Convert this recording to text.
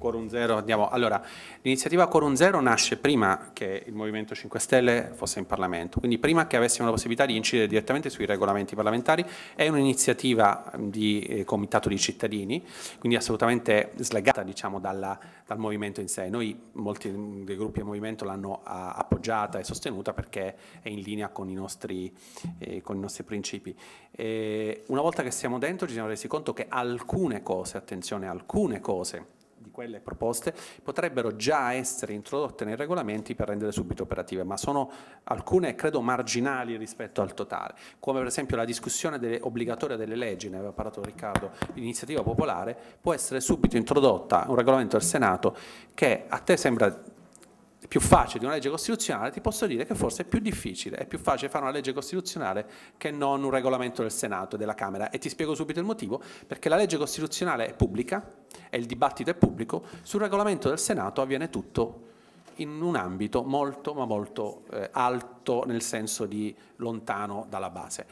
Quorum Zero, andiamo. Allora, l'iniziativa Quorum Zero nasce prima che il Movimento 5 Stelle fosse in Parlamento, quindi prima che avessimo la possibilità di incidere direttamente sui regolamenti parlamentari, è un'iniziativa di eh, comitato di cittadini, quindi assolutamente slegata diciamo, dalla, dal Movimento in sé. Noi, molti dei gruppi del Movimento l'hanno appoggiata e sostenuta perché è in linea con i nostri, eh, con i nostri principi. E eh, una volta che siamo dentro ci siamo resi conto che alcune cose, attenzione, alcune cose, quelle proposte potrebbero già essere introdotte nei regolamenti per rendere subito operative, ma sono alcune credo marginali rispetto al totale, come per esempio la discussione delle, obbligatoria delle leggi, ne aveva parlato Riccardo, l'iniziativa popolare, può essere subito introdotta un regolamento del Senato che a te sembra più facile di una legge costituzionale, ti posso dire che forse è più difficile, è più facile fare una legge costituzionale che non un regolamento del Senato e della Camera e ti spiego subito il motivo, perché la legge costituzionale è pubblica, e il dibattito è pubblico, sul regolamento del Senato avviene tutto in un ambito molto ma molto eh, alto nel senso di lontano dalla base.